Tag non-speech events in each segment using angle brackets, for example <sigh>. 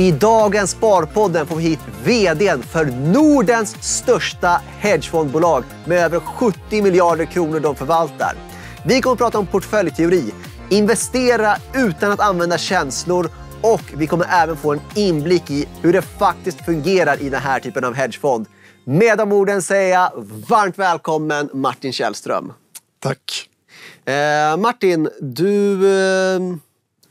I dagens Sparpodden får vi hit VDn för Nordens största hedgefondbolag med över 70 miljarder kronor de förvaltar. Vi kommer att prata om portföljteori, investera utan att använda känslor och vi kommer även få en inblick i hur det faktiskt fungerar i den här typen av hedgefond. Med de orden säger jag varmt välkommen Martin Källström. Tack. Eh, Martin, du... Eh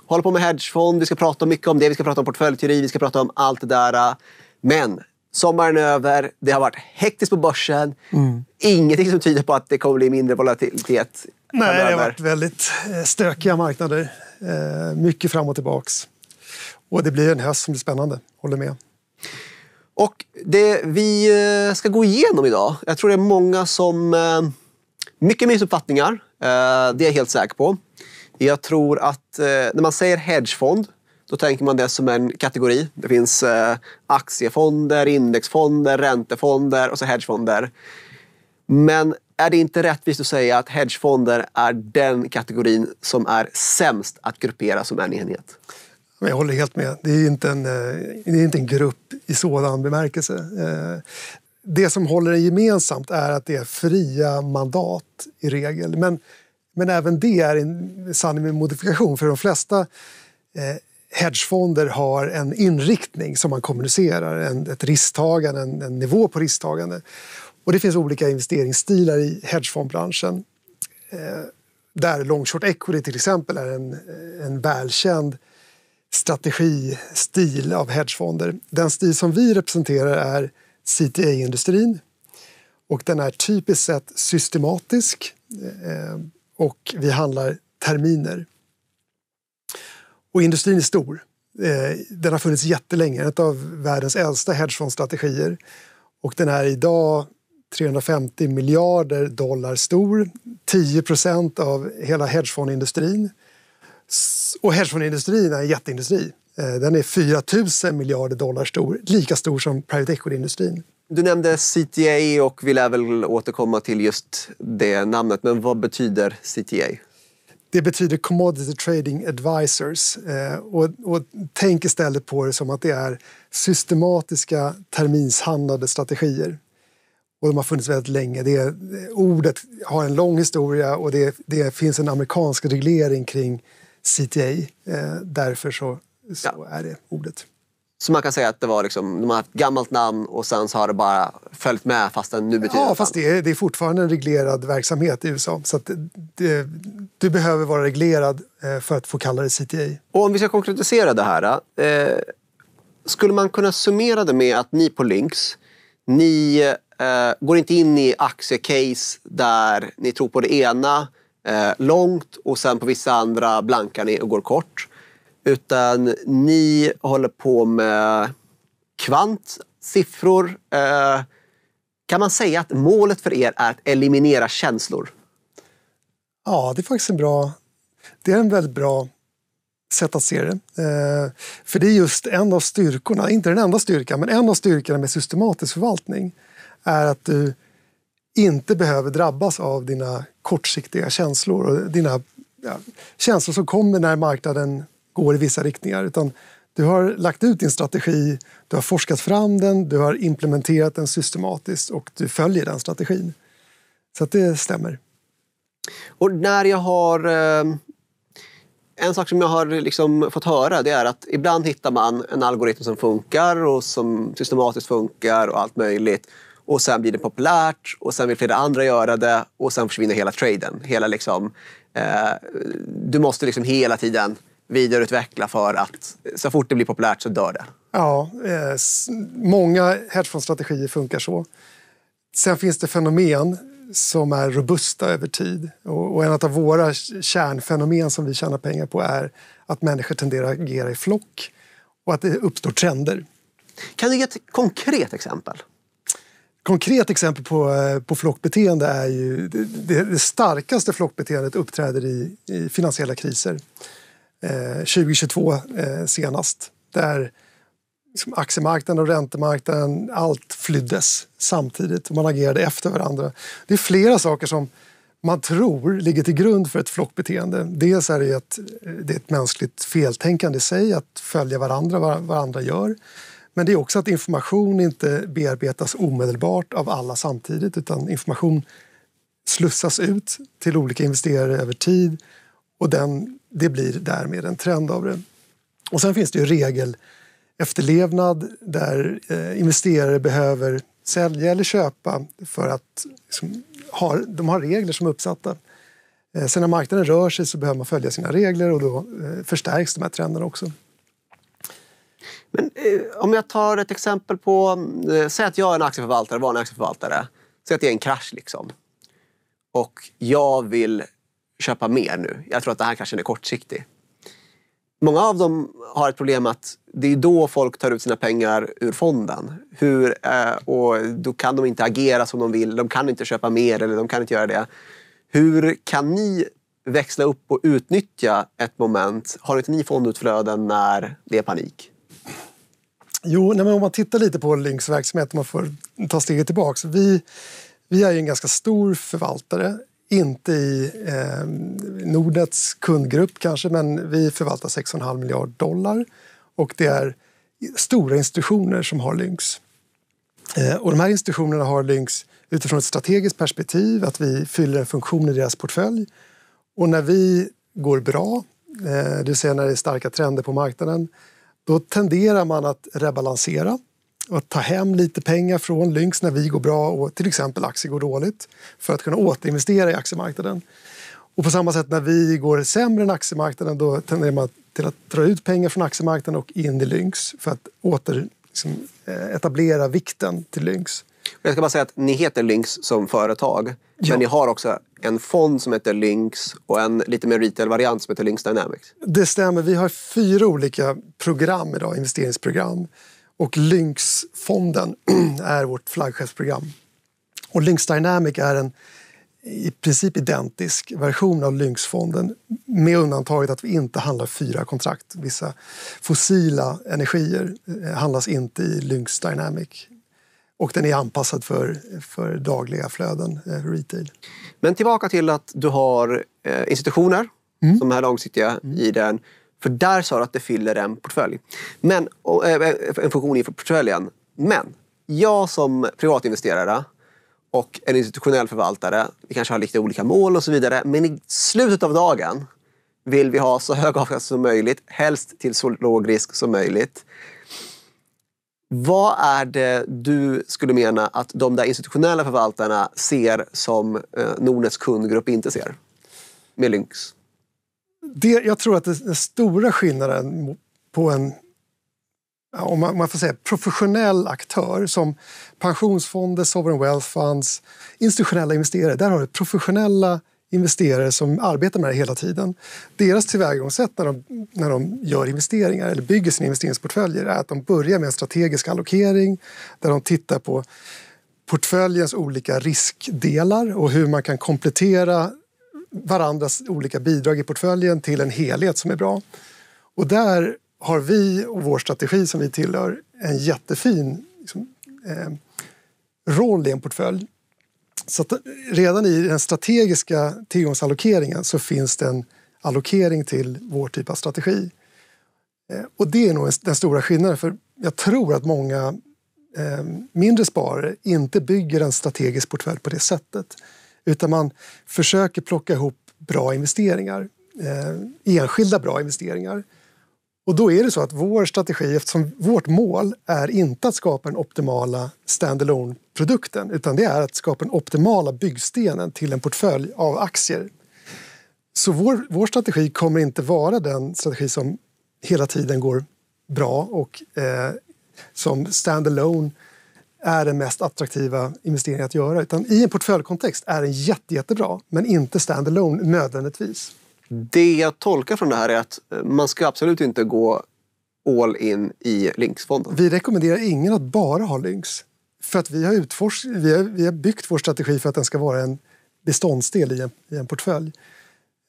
håller på med hedgefond, vi ska prata mycket om det, vi ska prata om portföljteori, vi ska prata om allt det där. Men sommaren är över, det har varit hektiskt på börsen. Mm. Ingenting som tyder på att det kommer bli mindre volatilitet Nej, det har varit väldigt eh, stökiga marknader. Eh, mycket fram och tillbaks. Och det blir en höst som blir spännande, håller med. Och det vi eh, ska gå igenom idag, jag tror det är många som... Mycket missuppfattningar, det är jag helt säker på. Jag tror att eh, när man säger hedgefond, då tänker man det som en kategori. Det finns eh, aktiefonder, indexfonder, räntefonder och så hedgefonder. Men är det inte rättvist att säga att hedgefonder är den kategorin som är sämst att gruppera som en enhet? Jag håller helt med. Det är inte en, eh, det är inte en grupp i sådan bemärkelse. Eh, det som håller det gemensamt är att det är fria mandat i regel. Men men även det är en sanning med modifikation för de flesta eh, hedgefonder har en inriktning som man kommunicerar, en, ett risktagande, en, en, nivå på risktagande. Och det finns olika investeringsstilar i hedgefondbranschen. Eh, där long short equity till exempel är en, en välkänd strategistil av hedgefonder. Den stil som vi representerar är CTA-industrin och den är typiskt sett systematisk. Eh, och vi handlar terminer. Och industrin är stor. Eh, den har funnits jättelänge, en av världens äldsta hedgefondstrategier. Och den är idag 350 miljarder dollar stor, 10 procent av hela hedgefondindustrin. Och hedgefondindustrin är en jätteindustri. Eh, den är 4 000 miljarder dollar stor, lika stor som private equity-industrin. Du nämnde CTA och vi lär väl återkomma till just det namnet. Men vad betyder CTA? Det betyder Commodity Trading Advisors. Eh, och, och tänk istället på det som att det är systematiska terminshandlade strategier. Och de har funnits väldigt länge. Det, eh, ordet har en lång historia och det, det finns en amerikansk reglering kring CTA. Därför så så ja. är det ordet. Så man kan säga att det var liksom, de har haft gammalt namn och sen så har det bara följt med fast den nu betyder Ja, fast det är, det är fortfarande en reglerad verksamhet i USA. Så det, du behöver vara reglerad eh, för att få kalla det CTA. Och om vi ska konkretisera det här. Eh, skulle man kunna summera det med att ni på Lynx, ni eh, går inte in i aktiecase där ni tror på det ena eh, långt och sen på vissa andra blankar ni och går kort. Utan ni håller på med kvant, siffror. Eh, kan man säga att målet för er är att eliminera känslor? Ja, det är faktiskt en bra... Det är en väldigt bra sätt att se det. Eh, för det är just en av styrkorna, inte den enda styrkan, men en av styrkorna med systematisk förvaltning är att du inte behöver drabbas av dina kortsiktiga känslor och dina ja, känslor som kommer när marknaden går i vissa riktningar. Utan du har lagt ut din strategi, du har forskat fram den, du har implementerat den systematiskt och du följer den strategin. Så att det stämmer. Och när jag har... Eh, en sak som jag har liksom fått höra det är att ibland hittar man en algoritm som funkar och som systematiskt funkar och allt möjligt. Och sen blir det populärt och sen vill flera andra göra det och sen försvinner hela traden. Hela liksom, eh, du måste liksom hela tiden vidareutveckla för att så fort det blir populärt så dör det? Ja, eh, många hedgefondstrategier funkar så. Sen finns det fenomen som är robusta över tid. Och, och en av våra kärnfenomen som vi tjänar pengar på är att människor tenderar att agera i flock och att det uppstår trender. Kan du ge ett konkret exempel? Konkret exempel på, eh, på flockbeteende är ju det, det starkaste flockbeteendet uppträder i, i finansiella kriser. 2022 eh, eh, senast. Där liksom aktiemarknaden och räntemarknaden, allt flyddes samtidigt. och Man agerade efter varandra. Det är flera saker som man tror ligger till grund för ett flockbeteende. Dels är det att eh, det är ett mänskligt feltänkande i sig att följa varandra, vad varandra gör. Men det är också att information inte bearbetas omedelbart av alla samtidigt utan information slussas ut till olika investerare över tid och den, det blir därmed en trend av det. Och sen finns det ju regel efterlevnad där eh, investerare behöver sälja eller köpa för att liksom, ha, de har regler som är uppsatta. Eh, sen när marknaden rör sig så behöver man följa sina regler och då eh, förstärks de här trenderna också. Men eh, om jag tar ett exempel på... Eh, säg att jag är en aktieförvaltare, vanlig aktieförvaltare. Säg att det är en krasch liksom. Och jag vill köpa mer nu. Jag tror att det här kanske är kortsiktig. Många av dem har ett problem att det är då folk tar ut sina pengar ur fonden. Hur, eh, och då kan de inte agera som de vill. De kan inte köpa mer eller de kan inte göra det. Hur kan ni växla upp och utnyttja ett moment? Har inte ni fondutflöden när det är panik? Jo, men om man tittar lite på Links verksamhet, om man får ta steget tillbaka. Vi, vi är ju en ganska stor förvaltare inte i eh, Nordnets kundgrupp kanske, men vi förvaltar 6,5 miljard dollar och det är stora institutioner som har Lynx. Eh, och de här institutionerna har Lynx utifrån ett strategiskt perspektiv, att vi fyller en funktion i deras portfölj. Och när vi går bra, eh, det vill säga när det är starka trender på marknaden, då tenderar man att rebalansera att ta hem lite pengar från Lynx när vi går bra och till exempel aktier går dåligt för att kunna återinvestera i aktiemarknaden. Och på samma sätt när vi går sämre än aktiemarknaden då tenderar man till att dra ut pengar från aktiemarknaden och in i Lynx för att åter liksom, eh, etablera vikten till Lynx. Jag ska bara säga att ni heter Lynx som företag. Ja. Men ni har också en fond som heter Lynx och en lite mer retail-variant som heter Lynx Dynamics. Det stämmer. Vi har fyra olika program idag, investeringsprogram. Och Lynx-fonden <clears throat> är vårt flaggskeppsprogram. Och Lynx Dynamic är en i princip identisk version av Lynxfonden med undantaget att vi inte handlar fyra kontrakt. Vissa fossila energier eh, handlas inte i Lynx Dynamic och den är anpassad för, för dagliga flöden, eh, retail. Men tillbaka till att du har eh, institutioner mm. som är långsiktiga mm. i den för där sa du att det fyller en portfölj. Men, eh, eh, en funktion i portföljen. Men jag som privatinvesterare och en institutionell förvaltare, vi kanske har lite olika mål och så vidare. Men i slutet av dagen vill vi ha så hög avkastning som möjligt, helst till så låg risk som möjligt. Vad är det du skulle mena att de där institutionella förvaltarna ser som eh, Nordnets kundgrupp inte ser med Lynx? det, jag tror att den stora skillnaden på en om man, får säga, professionell aktör som pensionsfonder, sovereign wealth funds, institutionella investerare. Där har du professionella investerare som arbetar med det hela tiden. Deras tillvägagångssätt när de, när de gör investeringar eller bygger sina investeringsportföljer är att de börjar med en strategisk allokering där de tittar på portföljens olika riskdelar och hur man kan komplettera varandras olika bidrag i portföljen till en helhet som är bra. Och där har vi och vår strategi som vi tillhör en jättefin liksom, eh, roll i en portfölj. Så redan i den strategiska tillgångsallokeringen så finns det en allokering till vår typ av strategi. Eh, och det är nog den stora skillnaden för jag tror att många eh, mindre sparare inte bygger en strategisk portfölj på det sättet utan man försöker plocka ihop bra investeringar, eh, enskilda bra investeringar. Och då är det så att vår strategi, eftersom vårt mål är inte att skapa den optimala standalone produkten utan det är att skapa den optimala byggstenen till en portfölj av aktier. Så vår, vår strategi kommer inte vara den strategi som hela tiden går bra och eh, som standalone är den mest attraktiva investeringen att göra. Utan I en portföljkontext är den jätte, jättebra, men inte standalone nödvändigtvis. Det jag tolkar från det här är att eh, man ska absolut inte gå all in i Lynx-fonden. Vi rekommenderar ingen att bara ha Lynx. För att vi har, utforsk- vi har, vi har byggt vår strategi för att den ska vara en beståndsdel i en, i en portfölj.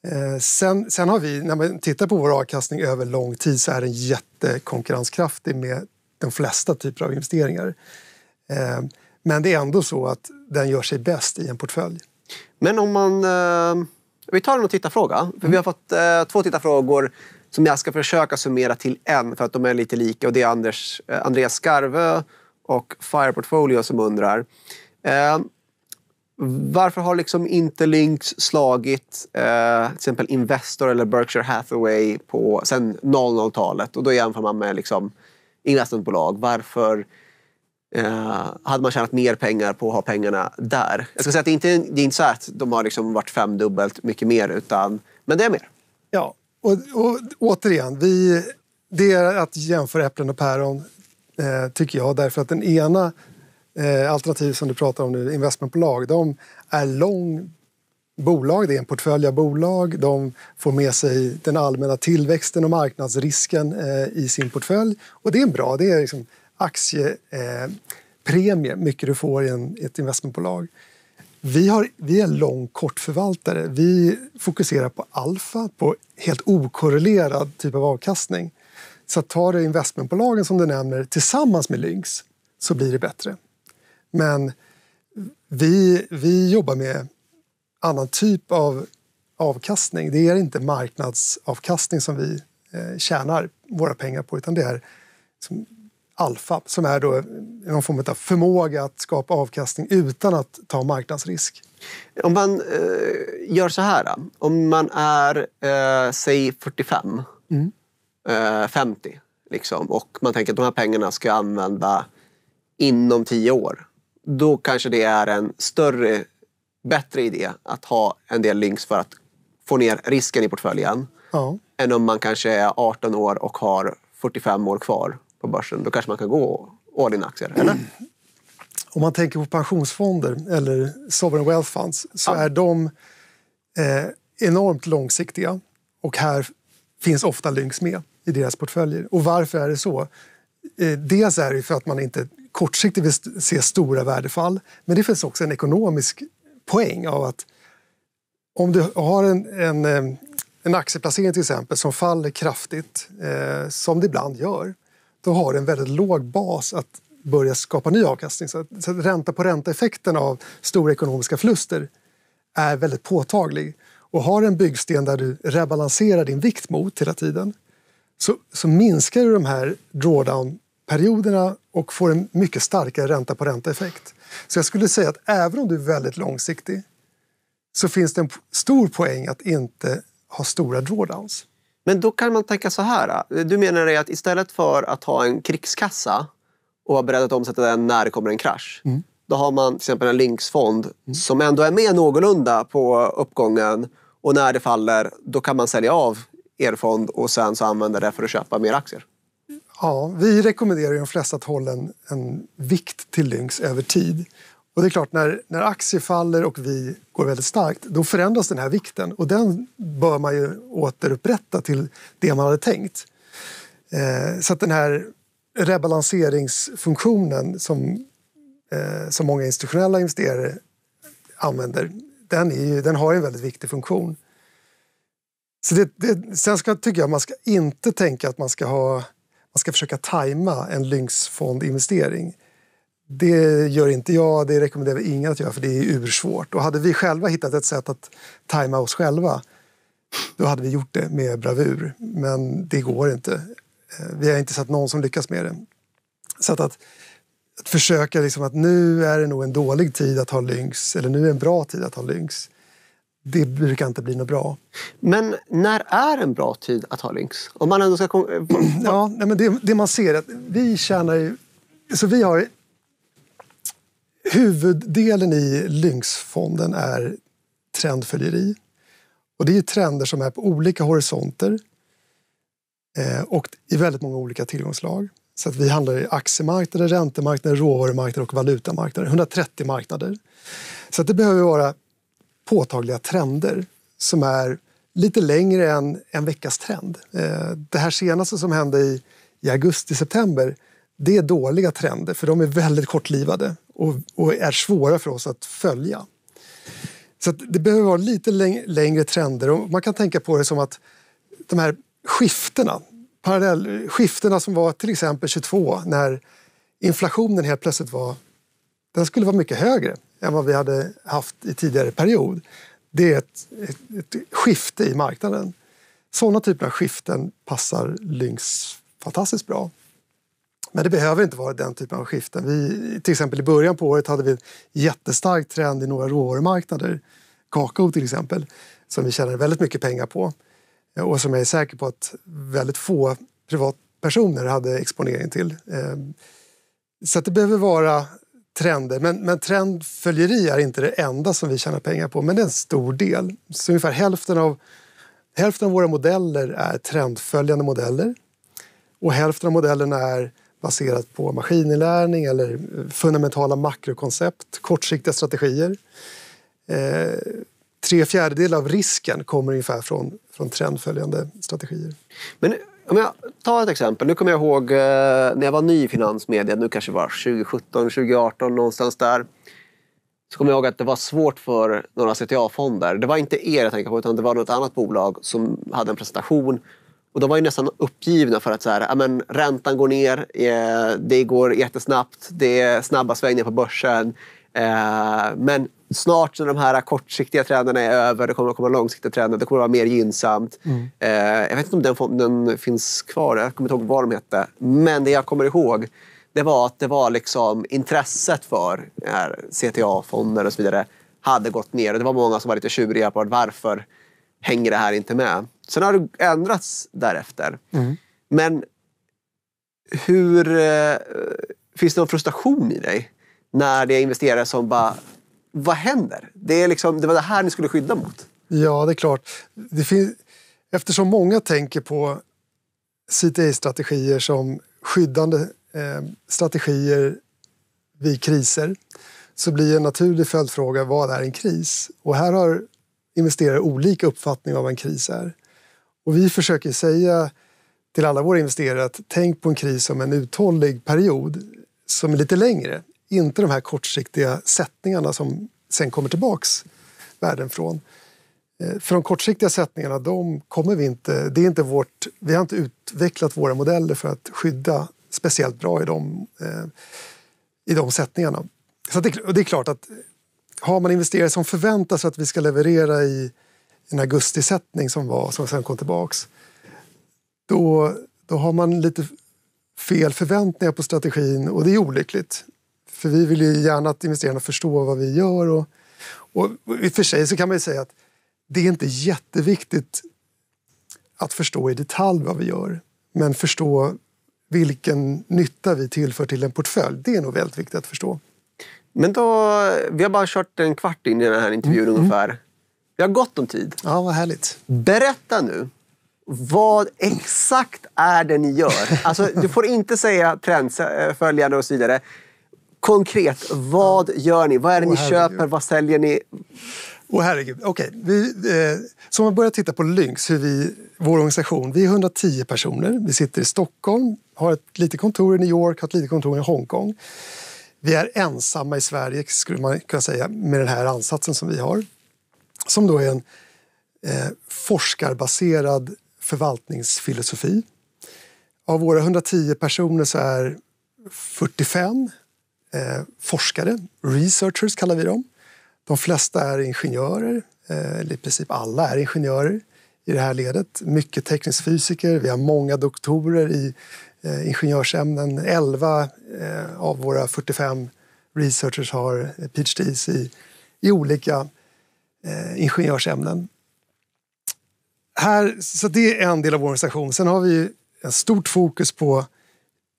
Eh, sen, sen har vi, när man tittar på vår avkastning över lång tid så är den jättekonkurrenskraftig med de flesta typer av investeringar. Ehm, men det är ändå så att den gör sig bäst i en portfölj. Men om man... Eh, vi tar en tittarfråga. För vi mm. har fått eh, två tittarfrågor som jag ska försöka summera till en för att de är lite lika. Och det är Anders, eh, Andreas Skarvö och Fire Portfolio som undrar. Ehm, varför har liksom inte Lynx slagit eh, till exempel Investor eller Berkshire Hathaway på, sen 00-talet? Och då jämför man med liksom investmentbolag. Varför Eh, hade man tjänat mer pengar på att ha pengarna där? Jag ska säga att det är inte det är inte så att de har liksom varit femdubbelt mycket mer, utan, men det är mer. Ja, och, och återigen, vi, det är att jämföra äpplen och päron eh, tycker jag, därför att den ena eh, alternativ som du pratar om nu, investmentbolag, de är lång bolag, det är en portfölj av bolag, de får med sig den allmänna tillväxten och marknadsrisken eh, i sin portfölj och det är bra, det är liksom aktiepremie, eh, mycket du får i, ett investmentbolag. Vi, har, vi är lång kortförvaltare. Vi fokuserar på alfa, på helt okorrelerad typ av avkastning. Så tar du investmentbolagen som du nämner tillsammans med Lynx så blir det bättre. Men vi, vi jobbar med annan typ av avkastning. Det är inte marknadsavkastning som vi eh, tjänar våra pengar på utan det är alfa som är då någon form av förmåga att skapa avkastning utan att ta marknadsrisk. Om man eh, gör så här, om man är eh, säg 45, mm. eh, 50 liksom, och man tänker att de här pengarna ska jag använda inom 10 år. Då kanske det är en större, bättre idé att ha en del links för att få ner risken i portföljen. Ja. Än om man kanske är 18 år och har 45 år kvar på börsen, då kanske man kan gå all in aktier? Eller? Om man tänker på pensionsfonder eller sovereign wealth funds så ja. är de eh, enormt långsiktiga och här finns ofta Lynx med i deras portföljer. Och varför är det så? Eh, dels är det för att man inte kortsiktigt vill se stora värdefall men det finns också en ekonomisk poäng av att om du har en, en, eh, en aktieplacering till exempel som faller kraftigt, eh, som det ibland gör då har du en väldigt låg bas att börja skapa ny avkastning. Så, att, ränta på ränta-effekten av stora ekonomiska förluster är väldigt påtaglig. Och har en byggsten där du rebalanserar din vikt mot hela tiden så, så minskar du de här drawdown-perioderna och får en mycket starkare ränta på ränta-effekt. Så jag skulle säga att även om du är väldigt långsiktig så finns det en stor poäng att inte ha stora drawdowns. Men då kan man tänka så här. Eh, du menar att istället för att ha en krigskassa och vara beredd att omsätta den när det kommer en krasch. Mm. Då har man till exempel en Linksfond mm. som ändå är med någorlunda på uppgången. Och när det faller, då kan man sälja av er fond och sen så använda det för att köpa mer aktier. Ja, vi rekommenderar ju de flesta att hålla en, en vikt till Lynx över tid. Och det är klart, när, när aktier faller och vi går väldigt starkt, då förändras den här vikten och den bör man ju återupprätta till det man hade tänkt. Eh, så att den här rebalanseringsfunktionen som, eh, som många institutionella investerare använder, den, är ju, den har en väldigt viktig funktion. Så det, det, sen ska, tycker jag att man ska inte tänka att man ska, ha, man ska försöka tajma en lynxfondinvestering. Det gör inte jag, det rekommenderar vi ingen att göra för det är ursvårt. Och hade vi själva hittat ett sätt att tajma oss själva då hade vi gjort det med bravur. Men det går inte. Eh, vi har inte sett någon som lyckas med det. Så att, att, att försöka liksom att nu är det nog en dålig tid att ha lynx eller nu är en bra tid att ha lynx. Det brukar inte bli något bra. Men när är en bra tid att ha lynx? Om man ändå ska... <clears throat> ja, men det, det man ser är att vi tjänar ju... Så vi har Huvuddelen i Lynxfonden är trendföljeri. Och det är trender som är på olika horisonter eh, och i väldigt många olika tillgångslag. Så att vi handlar i aktiemarknader, räntemarknader, råvarumarknader och valutamarknader. 130 marknader. Så att det behöver vara påtagliga trender som är lite längre än en veckas trend. Eh, det här senaste som hände i, i augusti-september det är dåliga trender för de är väldigt kortlivade och, och är svåra för oss att följa. Så det behöver vara lite längre trender och man kan tänka på det som att de här skiftena, parallell, skiftena som var till exempel 22 när inflationen helt plötsligt var, den skulle vara mycket högre än vad vi hade haft i tidigare period. Det är ett, ett, ett skifte i marknaden. Sådana typer av skiften passar Lynx fantastiskt bra. Men det behöver inte vara den typen av skiften. Vi, till exempel i början på året hade vi en jättestark trend i några råvarumarknader. Kakao till exempel, som vi tjänade väldigt mycket pengar på eh, och som jag är säker på att väldigt få privatpersoner hade exponering till. Ehm, så det behöver vara trender. Men, men trendföljeri är inte det enda som vi tjänar pengar på, men det är en stor del. Så ungefär hälften av, hälften av våra modeller är trendföljande modeller och hälften av modellerna är baserat på maskininlärning eller fundamentala makrokoncept, kortsiktiga strategier. Eh, tre fjärdedelar av risken kommer ungefär från, från trendföljande strategier. Men om jag tar ett exempel. Nu kommer jag ihåg eh, när jag var ny i finansmedia, nu kanske det var 2017, 2018 någonstans där. Så kommer jag ihåg att det var svårt för några CTA-fonder. Det var inte er jag tänker på, utan det var något annat bolag som hade en presentation och de var ju nästan uppgivna för att så här, amen, räntan går ner, eh, det går jättesnabbt, det är snabba svängningar på börsen. Eh, men snart när de här kortsiktiga trenderna är över, det kommer att komma långsiktiga trender, det kommer att vara mer gynnsamt. Mm. Eh, jag vet inte om den, den, finns kvar, jag kommer inte ihåg vad de hette. Men det jag kommer ihåg det var att det var liksom intresset för eh, CTA-fonder och så vidare hade gått ner. Och det var många som var lite tjuriga på varför hänger det här inte med. Sen har det ändrats därefter. Mm. Men hur... Eh, finns det någon frustration i dig när det är investerare som bara... Vad händer? Det, är liksom, det var det här ni skulle skydda mot. Ja, det är klart. Det finns, eftersom många tänker på CTA-strategier som skyddande eh, strategier vid kriser så blir en naturlig följdfråga vad är en kris? Och här har investerare olika uppfattning av vad en kris är. Och vi försöker säga till alla våra investerare att tänk på en kris som en uthållig period som är lite längre. Inte de här kortsiktiga sättningarna som sen kommer tillbaks världen från. Eh, för de kortsiktiga sättningarna, de kommer vi inte... Det är inte vårt, vi har inte utvecklat våra modeller för att skydda speciellt bra i de, eh, i de sättningarna. Så det, det är klart att har man investerare som förväntar sig att vi ska leverera i en augustisättning som var, som sen kom tillbaks, då, då har man lite fel förväntningar på strategin och det är olyckligt. För vi vill ju gärna att investerarna förstår vad vi gör och, och i och för sig så kan man ju säga att det är inte jätteviktigt att förstå i detalj vad vi gör, men förstå vilken nytta vi tillför till en portfölj. Det är nog väldigt viktigt att förstå. Men då, vi har bara kört en kvart in i den här intervjun mm, mm. ungefär. Vi har gott om tid. Ja, vad härligt. Berätta nu. Vad exakt är det ni gör? <laughs> Alltså, du får inte säga trendföljande eh, och så vidare. Konkret, vad gör ni? Vad är det oh, ni herregud. köper? Vad säljer ni? Åh oh, herregud. Okej, okay. eh, så om man börjar titta på Lynx, hur vi, vår organisation. Vi är 110 personer. Vi sitter i Stockholm, har ett litet kontor i New York, har ett litet kontor i Hongkong. Vi är ensamma i Sverige, skulle man kunna säga, med den här ansatsen som vi har. Som då är en eh, forskarbaserad förvaltningsfilosofi. Av våra 110 personer så är 45 eh, forskare, researchers kallar vi dem. De flesta är ingenjörer, eh, eller i princip alla är ingenjörer i det här ledet. Mycket teknisk fysiker, vi har många doktorer i eh, ingenjörsämnen. 11 eh, av våra 45 researchers har PhDs i, i olika eh, ingenjörsämnen. Här, så det är en del av vår organisation. Sen har vi en stort fokus på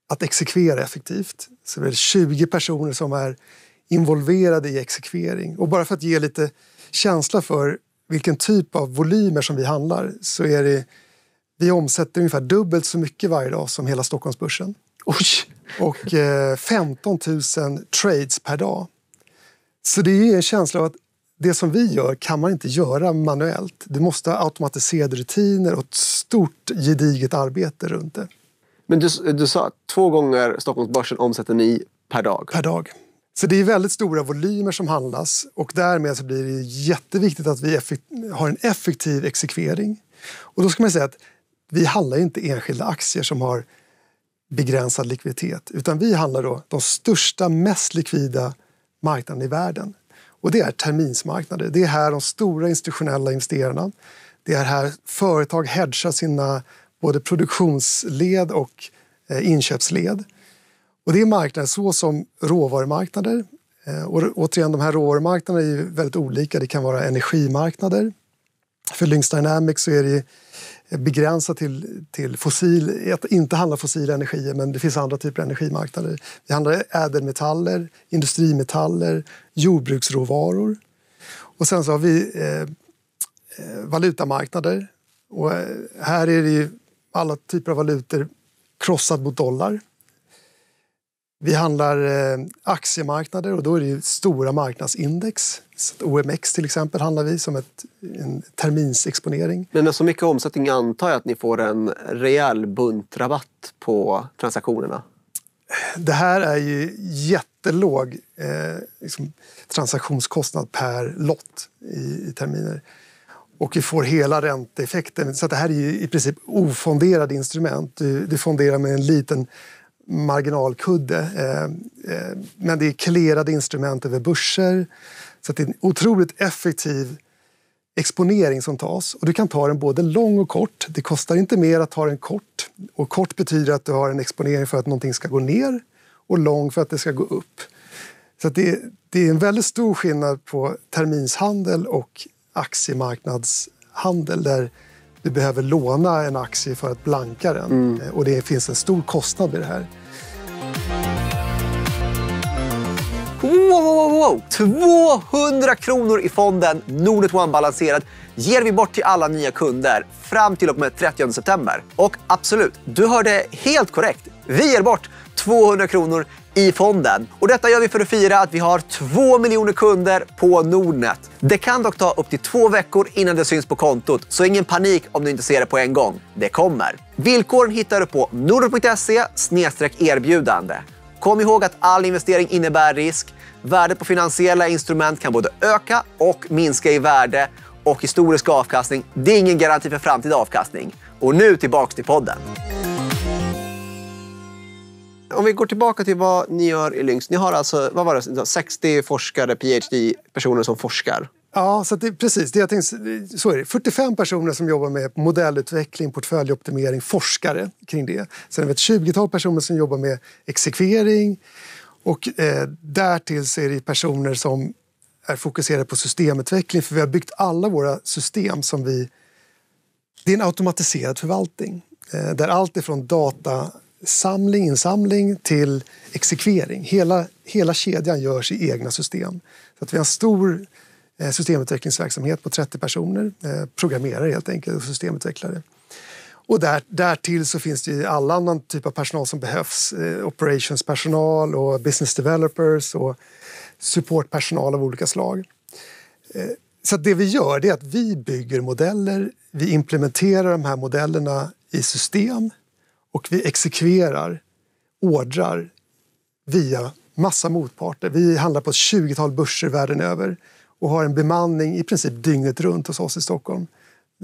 att exekvera effektivt. Så det är 20 personer som är involverade i exekvering. Och bara för att ge lite känsla för vilken typ av volymer som vi handlar så är det vi omsätter ungefär dubbelt så mycket varje dag som hela Stockholmsbörsen. Oj. Och 15 eh, 000 trades per dag. Så det är en känsla av att det som vi gör kan man inte göra manuellt. Du måste ha automatiserade rutiner och ett stort gediget arbete runt det. Men du, du sa att två gånger Stockholmsbörsen omsätter ni per dag? Per dag. Så det är väldigt stora volymer som handlas och därmed så blir det jätteviktigt att vi har en effektiv exekvering. Och då ska man säga att vi handlar inte enskilda aktier som har begränsad likviditet utan vi handlar då de största, mest likvida marknaderna i världen. Och det är terminsmarknader. Det är här de stora institutionella investerarna, det är här företag hedgar sina både produktionsled och eh, inköpsled. Och det är marknader så som råvarumarknader. Eh, och återigen, de här råvarumarknaderna är väldigt olika. Det kan vara energimarknader. För Lynx Dynamics så är det begränsa till, till fossil, inte handla fossila energier men det finns andra typer av energimarknader. Vi handlar ädelmetaller, industrimetaller, jordbruksråvaror. Och sen så har vi eh, valutamarknader. Och eh, här är det alla typer av valutor krossad mot dollar. Vi handlar eh, aktiemarknader och då är det stora marknadsindex. OMX till exempel handlar vi som ett, en terminsexponering. Men med så mycket omsättning antar jag att ni får en rejäl buntrabatt på transaktionerna? Det här är ju jättelåg eh, liksom, transaktionskostnad per lott i, i, terminer. Och vi får hela ränteeffekten. Så det här är ju i princip ofonderade instrument. Du, du fonderar med en liten marginalkudde. Eh, eh, men det är klerade instrument över börser. Så det är en otroligt effektiv exponering som tas. Och du kan ta den både lång och kort. Det kostar inte mer att ta den kort. Och kort betyder att du har en exponering för att någonting ska gå ner och lång för att det ska gå upp. Så det, det är en väldigt stor skillnad på terminshandel och aktiemarknadshandel där du behöver låna en aktie för att blanka den. Mm. Eh, och det finns en stor kostnad i det här. Wow, wow, wow, 200 kronor i fonden Nordnet One Balanserad ger vi bort till alla nya kunder fram till och med 30 september. Och absolut, du hörde helt korrekt. Vi ger bort 200 kronor i fonden. Och Detta gör vi för att fira att vi har 2 miljoner kunder på Nordnet. Det kan dock ta upp till två veckor innan det syns på kontot, så ingen panik om du inte ser det på en gång. Det kommer. Villkoren hittar du på nordnet.se erbjudande. Kom ihåg att all investering innebär risk. Värdet på finansiella instrument kan både öka och minska i värde och historisk avkastning, det är ingen garanti för framtida avkastning. Och nu tillbaks till podden om vi går tillbaka till vad ni gör i Lynx. Ni har alltså vad var det, 60 forskare, PhD-personer som forskar. Ja, så det, precis. Det jag tänkte, så är det. 45 personer som jobbar med modellutveckling, portföljoptimering, forskare kring det. Sen har vi ett 20-tal personer som jobbar med exekvering och eh, därtill så är det personer som är fokuserade på systemutveckling för vi har byggt alla våra system som vi... Det är en automatiserad förvaltning eh, där allt ifrån data samling, insamling till exekvering. Hela, hela kedjan görs i egna system. Så att vi har en stor eh, systemutvecklingsverksamhet på 30 personer, eh, programmerare helt enkelt och systemutvecklare. Och där, därtill så finns det ju all annan typ av personal som behövs. Eh, Operationspersonal och business developers och supportpersonal av olika slag. Så det vi gör det är att vi bygger modeller, vi implementerar de här modellerna i system och vi exekverar ordrar via massa motparter. Vi handlar på ett 20-tal börser världen över och har en bemanning i princip dygnet runt hos oss i Stockholm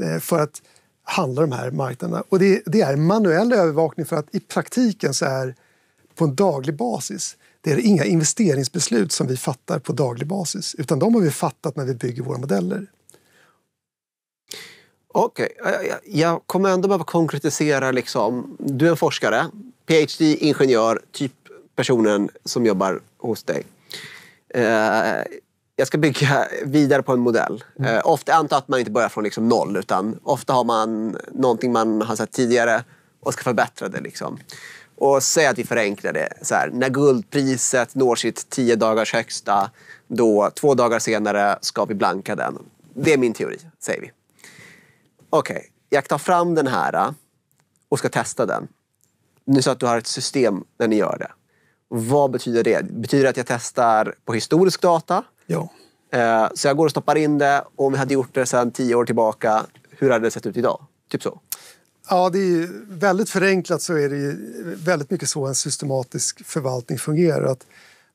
eh, för att handla de här marknaderna. Och det, det är manuell övervakning för att i praktiken så är på en daglig basis det är inga investeringsbeslut som vi fattar på daglig basis utan de har vi fattat när vi bygger våra modeller. Okej, okay. jag kommer ändå behöva konkretisera. Liksom. Du är en forskare, PhD, ingenjör, typ personen som jobbar hos dig. Eh, jag ska bygga vidare på en modell. Mm. Eh, ofta antar att man inte börjar från liksom noll utan ofta har man någonting man har sett tidigare och ska förbättra det. Liksom. Och säg att vi förenklar det. Så här, när guldpriset når sitt tio dagars högsta, då två dagar senare ska vi blanka den. Det är min teori, säger vi. Okej, okay, jag tar fram den här äh, och ska testa den. Nu sa att du har ett system när ni gör det. Vad betyder det? Betyder det att jag testar på historisk data? Ja. Eh, så jag går och stoppar in det. om vi hade gjort det sedan tio år tillbaka, hur hade det sett ut idag? Typ så. Ja, det är ju väldigt förenklat så är det ju väldigt mycket så en systematisk förvaltning fungerar. Att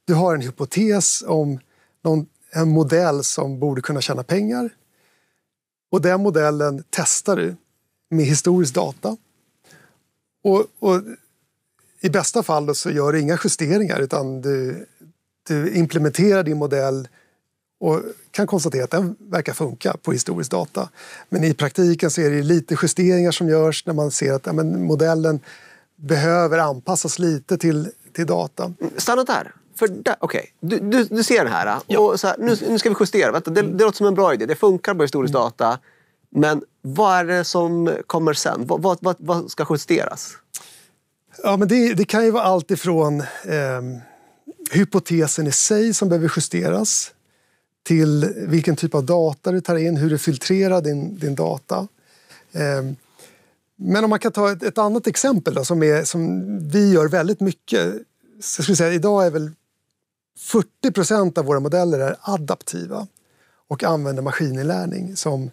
du har en hypotes om någon, en modell som borde kunna tjäna pengar och den modellen testar du med historisk data. Och, och I bästa fall så gör du inga justeringar utan du, du implementerar din modell och kan konstatera att den verkar funka på historisk data. Men i praktiken så är det lite justeringar som görs när man ser att ja, modellen behöver anpassas lite till, till data. Stanna där. För där, okay. du, du, du ser den här. Och så här, nu, nu ska vi justera. Vänta, det, det låter som en bra idé. Det funkar på historisk data. Men vad är det som kommer sen? Vad, vad, vad, vad ska justeras? Ja, men det, det, kan ju vara allt ifrån eh, hypotesen i sig som behöver justeras till vilken typ av data du tar in, hur du filtrerar din, din data. Eh, men om man kan ta ett, ett annat exempel då, som, är, som vi gör väldigt mycket. Så jag skulle säga, idag är väl 40 procent av våra modeller är adaptiva och använder maskininlärning som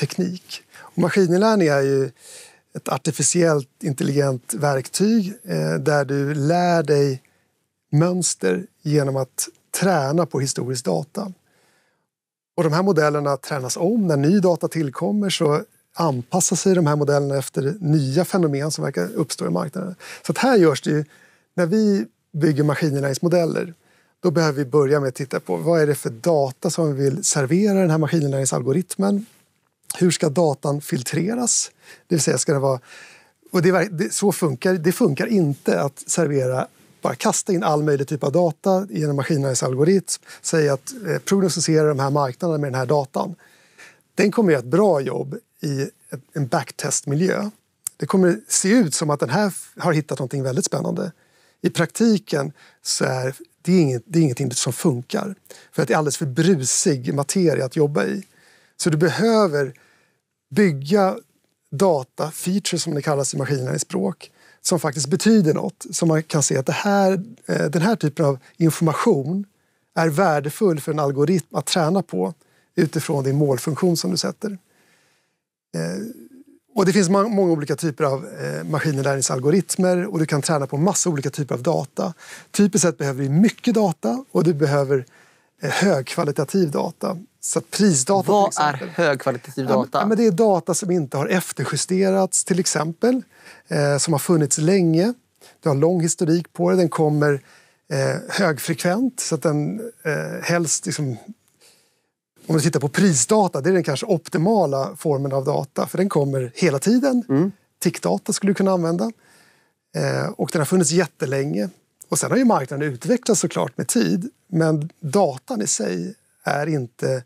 teknik. Och maskininlärning är ju ett artificiellt intelligent verktyg eh, där du lär dig mönster genom att träna på historisk data. Och de här modellerna tränas om. När ny data tillkommer så anpassar sig de här modellerna efter nya fenomen som verkar uppstå i marknaden. Så här görs det ju, när vi bygger maskininlärningsmodeller då behöver vi börja med att titta på vad är det för data som vi vill servera den här maskininlärningsalgoritmen? Hur ska datan filtreras? Det vill säga, ska det vara... Och det, så funkar, det funkar inte att servera bara kasta in all möjlig typ av data i en maskininlärningsalgoritm, säga att eh, prognostisera de här marknaderna med den här datan. Den kommer göra ett bra jobb i en backtestmiljö. Det kommer se ut som att den här har hittat något väldigt spännande. I praktiken så är det är, inget, det är ingenting som funkar. För att det är alldeles för brusig materia att jobba i. Så du behöver bygga data, features som det kallas i maskinerna i språk, som faktiskt betyder något. Så man kan se att det här, eh, den här typen av information är värdefull för en algoritm att träna på utifrån din målfunktion som du sätter. Eh, och det finns många olika typer av eh, maskininlärningsalgoritmer och du kan träna på massa olika typer av data. Typiskt sett behöver vi mycket data och du behöver eh, högkvalitativ data. Så prisdata Vad är högkvalitativ data? Ja, men det är data som inte har efterjusterats till exempel, eh, som har funnits länge. Du har lång historik på det, den kommer högfrekvent så att den helst liksom, om du tittar på prisdata, det är den kanske optimala formen av data för den kommer hela tiden. Mm. Tickdata skulle du kunna använda. Eh, och den har funnits jättelänge. Och sen har ju marknaden utvecklats såklart med tid. Men datan i sig är inte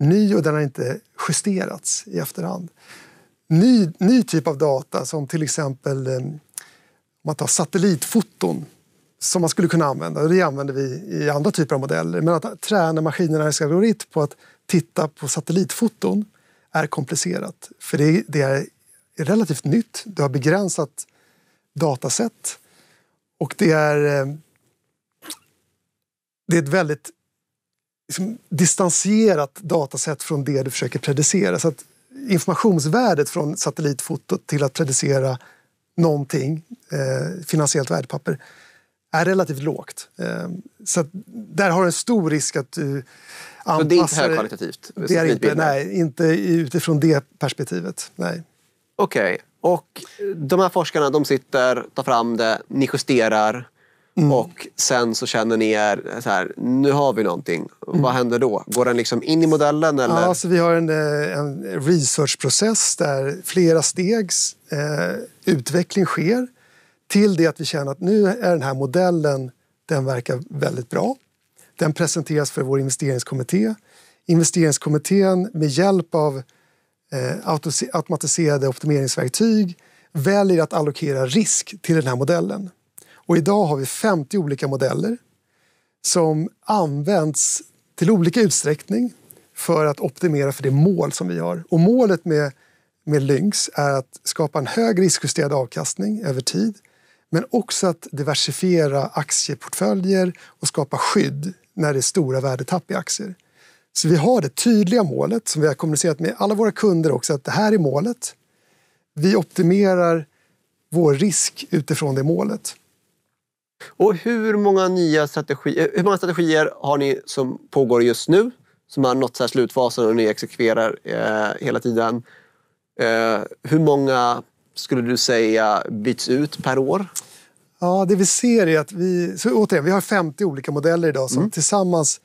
ny och den har inte justerats i efterhand. Ny, ny typ av data som till exempel eh, om man tar satellitfoton som man skulle kunna använda. och Det använder vi i andra typer av modeller. Men att träna maskinerna i algoritm på att titta på satellitfoton är komplicerat. För det, det är relativt nytt. Du har begränsat datasätt. Och det är, eh, det är ett väldigt liksom, distanserat datasätt från det du försöker predicera. Så att informationsvärdet från satellitfotot till att predicera någonting, eh, finansiellt värdepapper, är relativt lågt. Ehm, så där har du en stor risk att du anpassar... Så det är inte högkvalitativt? Det är inte, nej, inte utifrån det perspektivet. Okej, okay. och de här forskarna de sitter, tar fram det, ni justerar mm. och sen så känner ni er så här, nu har vi någonting. Mm. Vad händer då? Går den liksom in i modellen? Eller? Ja, alltså vi har en, eh, en researchprocess där flera stegs eh, utveckling sker till det att vi känner att nu är den här modellen, den verkar väldigt bra. Den presenteras för vår investeringskommitté. Investeringskommittén med hjälp av eh, automatiserade optimeringsverktyg väljer att allokera risk till den här modellen. Och idag har vi 50 olika modeller som används till olika utsträckning för att optimera för det mål som vi har. Och målet med, med Lynx är att skapa en hög riskjusterad avkastning över tid men också att diversifiera aktieportföljer och skapa skydd när det är stora värdetapp i aktier. Så vi har det tydliga målet som vi har kommunicerat med alla våra kunder också att det här är målet. Vi optimerar vår risk utifrån det målet. Och hur många nya strategier, eh, hur många strategier har ni som pågår just nu som har nått slutfasen och ni exekverar eh, hela tiden? Eh, hur många skulle du säga byts ut per år? Ja, det vi ser är att vi, så återigen, vi har 50 olika modeller idag som mm. tillsammans,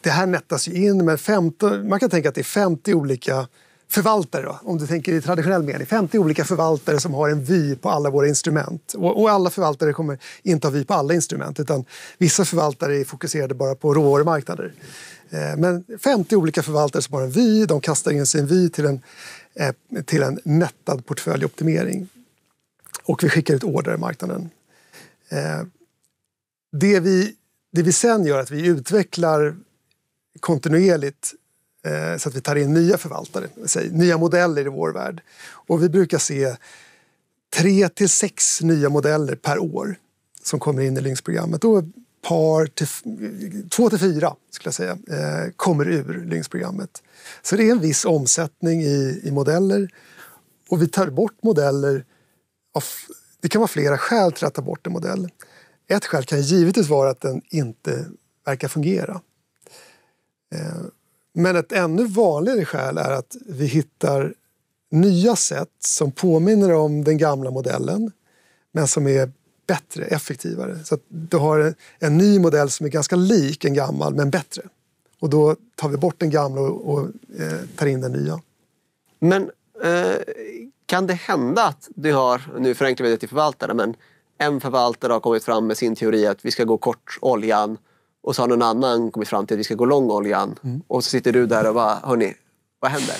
det här nättas ju in, men 15, man kan tänka att det är 50 olika förvaltare, då, om du tänker i traditionell mening. 50 olika förvaltare som har en vy på alla våra instrument. Och, och alla förvaltare kommer inte ha vy på alla instrument utan vissa förvaltare är fokuserade bara på råvarumarknader. Eh, men 50 olika förvaltare som har en vy, de kastar in sin vy till en Eh, till en nättad portföljoptimering. Och vi skickar ut order i marknaden. Eh, det, vi, det vi sen gör är att vi utvecklar kontinuerligt eh, så att vi tar in nya förvaltare, säg, nya modeller i vår värld. Och vi brukar se tre till sex nya modeller per år som kommer in i Lynx-programmet par till, två till fyra skulle jag säga, eh, kommer ur Lynx-programmet. Så det är en viss omsättning i, i modeller och vi tar bort modeller av, det kan vara flera skäl till att ta bort en modell. Ett skäl kan givetvis vara att den inte verkar fungera. Eh, men ett ännu vanligare skäl är att vi hittar nya sätt som påminner om den gamla modellen men som är bättre, effektivare. Så du har en ny modell som är ganska lik en gammal, men bättre. Och då tar vi bort den gamla och, och eh, tar in den nya. Men eh, kan det hända att du har, nu förenklar vi det till förvaltare, men en förvaltare har kommit fram med sin teori att vi ska gå kort oljan och så har någon annan kommit fram till att vi ska gå lång oljan. Mm. Och så sitter du där och bara, hörni, vad händer?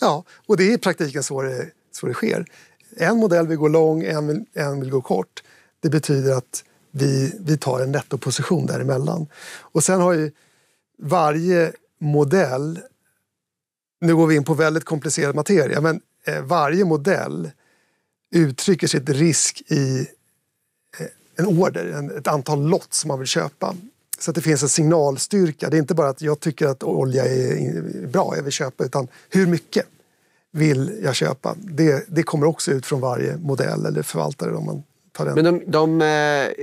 Ja, och det är i praktiken så det, så det sker en modell vill gå lång, en vill, en vill gå kort. Det betyder att vi, vi tar en nettoposition däremellan. Och sen har ju varje modell, nu går vi in på väldigt komplicerad materia, men eh, varje modell uttrycker sitt risk i eh, en order, ett antal lott som man vill köpa. Så att det finns en signalstyrka. Det är inte bara att jag tycker att olja är bra, jag vill köpa, utan hur mycket? vill jag köpa? Det, det kommer också ut från varje modell eller förvaltare. om man tar den. Men de, de eh,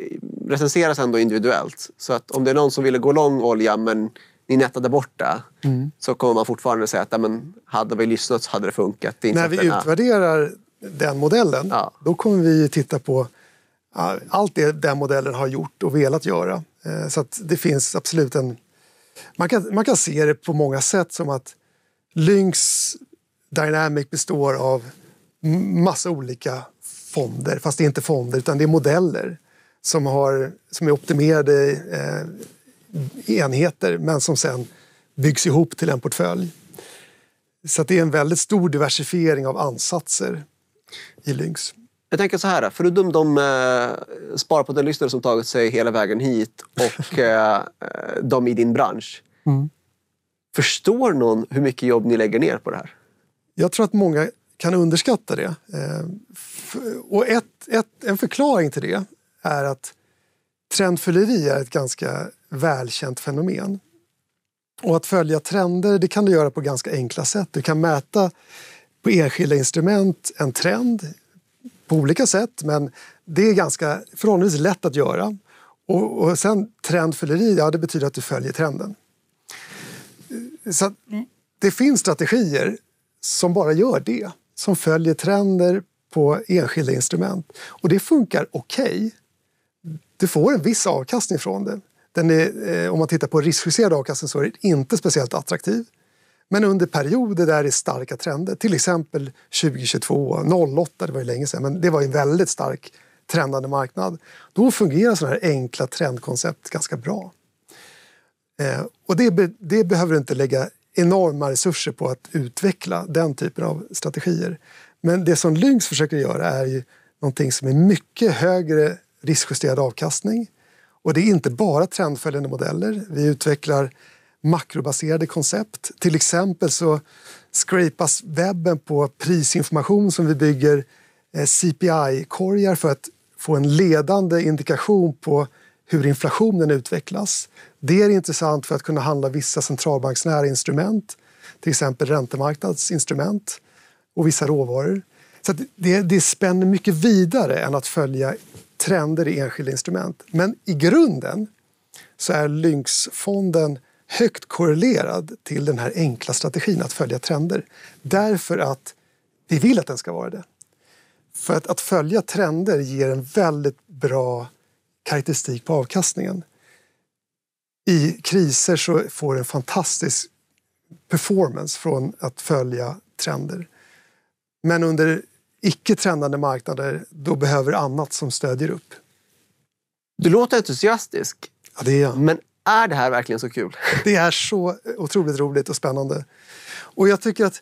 recenseras ändå individuellt. Så att om det är någon som ville gå lång olja men ni nättade bort det mm. så kommer man fortfarande säga att men, hade vi lyssnat så hade det funkat. Det När vi utvärderar den modellen ja. då kommer vi titta på allt det den modellen har gjort och velat göra. Eh, så att det finns absolut en... Man kan, man kan se det på många sätt som att Lynx Dynamic består av massa olika fonder, fast det är inte fonder utan det är modeller som, har, som är optimerade eh, enheter men som sen byggs ihop till en portfölj. Så det är en väldigt stor diversifiering av ansatser i Lynx. Jag tänker så här, förutom de eh, sparpodden-lyssnare som tagit sig hela vägen hit och <laughs> eh, eh, de i din bransch. Mm. Förstår någon hur mycket jobb ni lägger ner på det här? Jag tror att många kan underskatta det. Eh, och ett, ett, en förklaring till det är att trendfylleri är ett ganska välkänt fenomen. Och att följa trender det kan du göra på ganska enkla sätt. Du kan mäta på enskilda instrument en trend på olika sätt men det är ganska förhållandevis lätt att göra. Och, och sen trendföljeri, ja det betyder att du följer trenden. Så mm. det finns strategier som bara gör det, som följer trender på enskilda instrument. Och det funkar okej. Okay. Du får en viss avkastning från det. Den är, eh, om man tittar på riskjusterad avkastning så är den inte speciellt attraktiv. Men under perioder där det är starka trender, till exempel 2022, 08, det var ju länge sedan, men det var en väldigt stark trendande marknad. Då fungerar sådana här enkla trendkoncept ganska bra. Eh, och det, det, behöver du inte lägga enorma resurser på att utveckla den typen av strategier. Men det som Lynx försöker göra är ju någonting som är mycket högre riskjusterad avkastning. Och det är inte bara trendföljande modeller. Vi utvecklar makrobaserade koncept. Till exempel så scrapas webben på prisinformation som vi bygger eh, CPI-korgar för att få en ledande indikation på hur inflationen utvecklas. Det är intressant för att kunna handla vissa centralbanksnära instrument, till exempel räntemarknadsinstrument och vissa råvaror. Så det, det spänner mycket vidare än att följa trender i enskilda instrument. Men i grunden så är Lynxfonden högt korrelerad till den här enkla strategin att följa trender. Därför att vi vill att den ska vara det. För att, att följa trender ger en väldigt bra karaktäristik på avkastningen i kriser så får en fantastisk performance från att följa trender. Men under icke trendande marknader, då behöver annat som stödjer upp. Du låter entusiastisk. Ja, det är jag. Men är det här verkligen så kul? <laughs> Det är så otroligt roligt och spännande. Och jag tycker att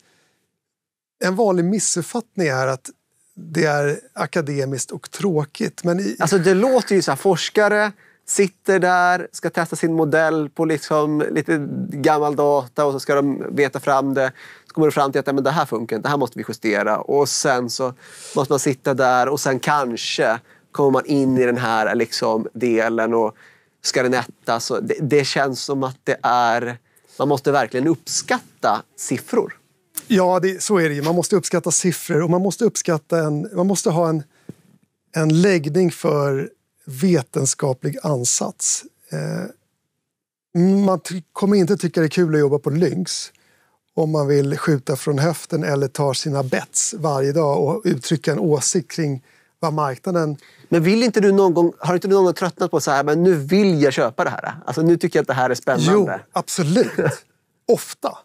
en vanlig missuppfattning är att det är akademiskt och tråkigt. Men i... Alltså det låter ju så här, forskare sitter där, ska testa sin modell på liksom lite gammal data och så ska de veta fram det. Så kommer de fram till att men det här funkar inte, det här måste vi justera. Och sen så måste man sitta där och sen kanske kommer man in i den här liksom delen och ska den ettas. Det, det känns som att det är... Man måste verkligen uppskatta siffror. Ja, det, så är det ju. Man måste uppskatta siffror och man måste uppskatta en... Man måste ha en, en läggning för vetenskaplig ansats. Eh, man kommer inte tycka det är kul att jobba på Lynx om man vill skjuta från höften eller tar sina bets varje dag och uttrycka en åsikt kring vad marknaden... Men vill inte du någon gång, har inte du någon gång tröttnat på så här, men nu vill jag köpa det här? Alltså nu tycker jag att det här är spännande. Jo, absolut. <laughs> Ofta.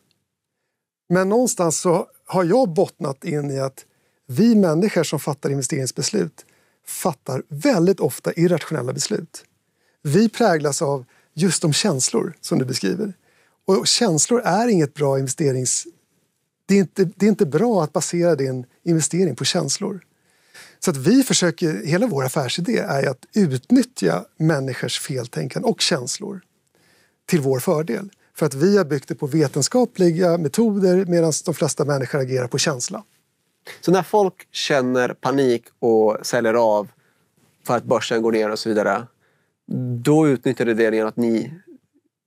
Men någonstans så har jag bottnat in i att vi människor som fattar investeringsbeslut fattar väldigt ofta irrationella beslut. Vi präglas av just de känslor som du beskriver. Och känslor är inget bra investerings... Det är inte, det är inte bra att basera din investering på känslor. Så att vi försöker, hela vår affärsidé är att utnyttja människors feltänkande och känslor till vår fördel. För att vi har byggt det på vetenskapliga metoder medan de flesta människor agerar på känsla. Så när folk känner panik och säljer av för att börsen går ner och så vidare. Då utnyttjar du det genom att ni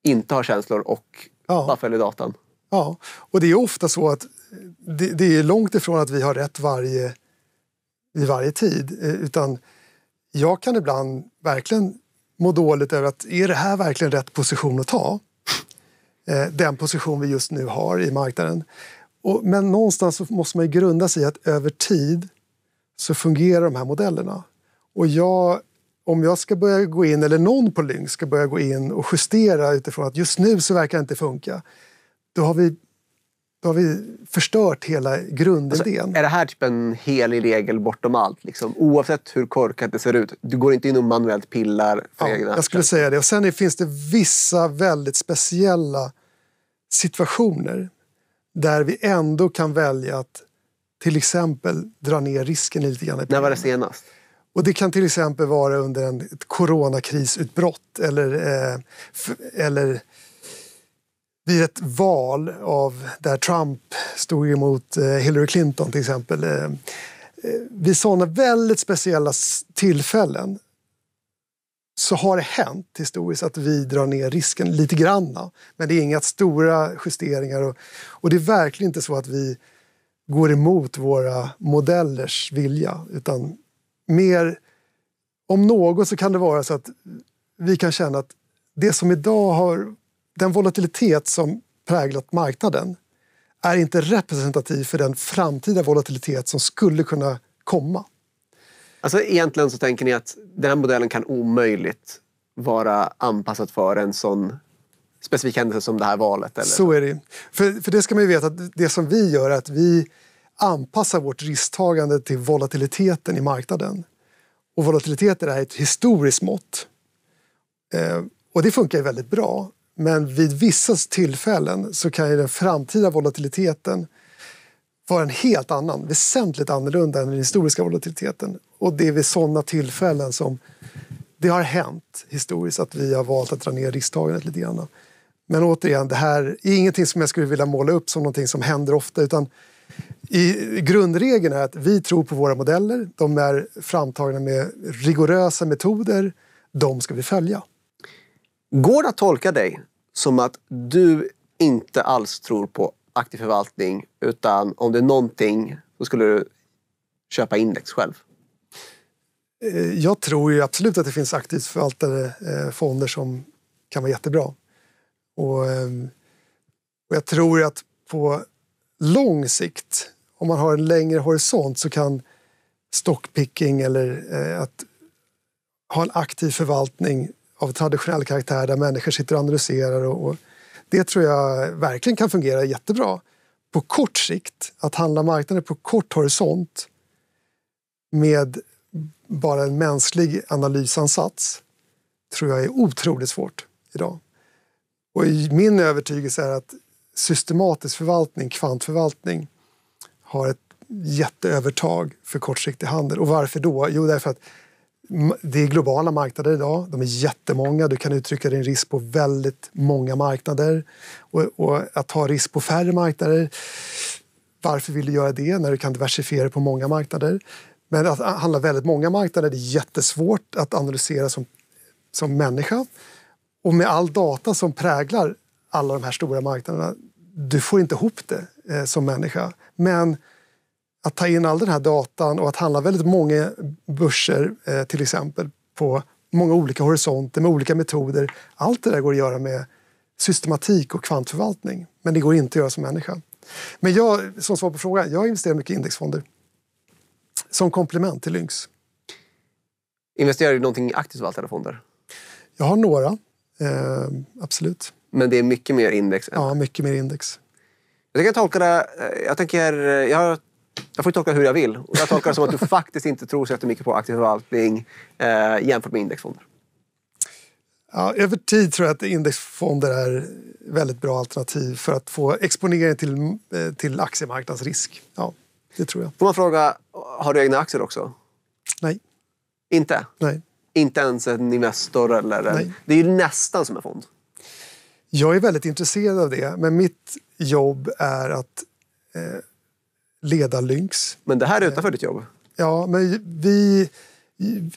inte har känslor och ja. bara följer datan. Ja, och det är ofta så att det, det, är långt ifrån att vi har rätt varje, i varje tid. Eh, utan jag kan ibland verkligen må dåligt över att är det här verkligen rätt position att ta? Eh, den position vi just nu har i marknaden. Och, men någonstans så måste man ju grunda sig i att över tid så fungerar de här modellerna. Och jag, om jag ska börja gå in, eller någon på Lynx ska börja gå in och justera utifrån att just nu så verkar det inte funka, då har vi då har vi förstört hela grundidén. Alltså, är det här typ en helig regel bortom allt? Liksom? Oavsett hur korkat det ser ut, du går inte in och manuellt pillar för ja, egna Jag skulle säga det. Och sen finns det vissa väldigt speciella situationer där vi ändå kan välja att till exempel dra ner risken lite grann. När var det senast? Och det kan till exempel vara under en, ett coronakrisutbrott eller, eh, eller vid ett val av där Trump stod emot eh, Hillary Clinton till exempel. Eh, eh, vid sådana väldigt speciella tillfällen så har det hänt historiskt att vi drar ner risken lite grann Men det är inga stora justeringar och, och det är verkligen inte så att vi går emot våra modellers vilja utan mer, om något så kan det vara så att vi kan känna att det som idag har, den volatilitet som präglat marknaden är inte representativ för den framtida volatilitet som skulle kunna komma. Alltså egentligen så tänker ni att den här modellen kan omöjligt vara anpassad för en sån specifik händelse som det här valet? Eller? Så är det. För, för det ska man ju veta att det som vi gör är att vi anpassar vårt risktagande till volatiliteten i marknaden. Och volatiliteten är ett historiskt mått. Eh, och det funkar ju väldigt bra. Men vid vissa tillfällen så kan ju den framtida volatiliteten var en helt annan, väsentligt annorlunda än den historiska volatiliteten. Och det är vid sådana tillfällen som det har hänt historiskt att vi har valt att dra ner risktagandet lite grann. Men återigen, det här är ingenting som jag skulle vilja måla upp som någonting som händer ofta utan i, grundregeln är att vi tror på våra modeller. De är framtagna med rigorösa metoder. De ska vi följa. Går det att tolka dig som att du inte alls tror på aktiv förvaltning. Utan om det är någonting så skulle du köpa index själv. Eh, jag tror ju absolut att det finns aktivt förvaltade eh, fonder som kan vara jättebra. Och, eh, och jag tror att på lång sikt, om man har en längre horisont så kan stockpicking eller att ha en aktiv förvaltning av traditionell karaktär där människor sitter och analyserar och, och det tror jag verkligen kan fungera jättebra på kort sikt. Att handla marknader på kort horisont med bara en mänsklig analysansats tror jag är otroligt svårt idag. Och min övertygelse är att systematisk förvaltning, kvantförvaltning, har ett jätteövertag för kortsiktig handel. Och varför då? Jo, därför att det är globala marknader idag. De är jättemånga. Du kan uttrycka din risk på väldigt många marknader. Och, och att ta risk på färre marknader, varför vill du göra det när du kan diversifiera på många marknader? Men att handla väldigt många marknader det är jättesvårt att analysera som, som människa. Och med all data som präglar alla de här stora marknaderna, du får inte ihop det eh, som människa. Men att ta in all den här datan och att handla väldigt många börser eh, till exempel på många olika horisonter med olika metoder. Allt det där går att göra med systematik och kvantförvaltning. Men det går inte att göra som människa. Men jag, som svar på frågan, jag investerar mycket i indexfonder. Som komplement till Lynx. Investerar du någonting i aktivt förvaltade fonder? Jag har några, eh, absolut. Men det är mycket mer index? Än... Ja, mycket mer index. Jag tänker tolka det... Eh, jag, tänker, eh, jag har jag får tolka hur jag vill. jag tolkar det som att du <laughs> faktiskt inte tror så mycket på aktiv förvaltning eh, jämfört med indexfonder. Ja, över tid tror jag att indexfonder är väldigt bra alternativ för att få exponering till, eh, till aktiemarknadsrisk. Ja, det tror jag. Får man fråga, har du egna aktier också? Nej. Inte? Nej. Inte ens en Investor? Eller en... Nej. Det är ju nästan som en fond. Jag är väldigt intresserad av det, men mitt jobb är att eh, leda Lynx. Men det här är eh, utanför ditt jobb? Ja, men vi...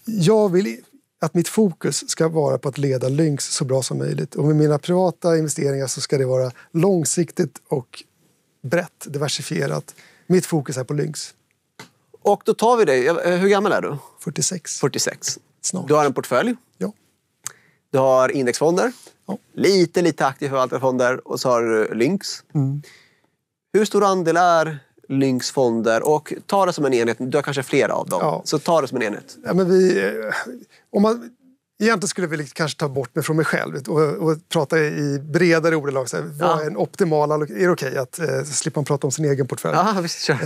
Jag vill att mitt fokus ska vara på att leda Lynx så bra som möjligt. Och med mina privata investeringar så ska det vara långsiktigt och brett diversifierat. Mitt fokus är på Lynx. Och då tar vi dig. Eh, hur gammal är du? 46. 46. Snart. Du har en portfölj? Ja. Du har indexfonder? Ja. Lite, lite aktivförvaltarfonder och så har du Lynx. Mm. Hur stor andel är Lynx fonder och ta det som en enhet. Du har kanske flera av dem. Ja. Så ta det som en enhet. Ja, men vi, eh, om man, egentligen skulle vi liksom kanske ta bort mig från mig själv och, och prata i bredare ordalag. ja. Vad är en optimal Är det okej okay att eh, slippa prata om sin egen portfölj? Ja, visst, eh,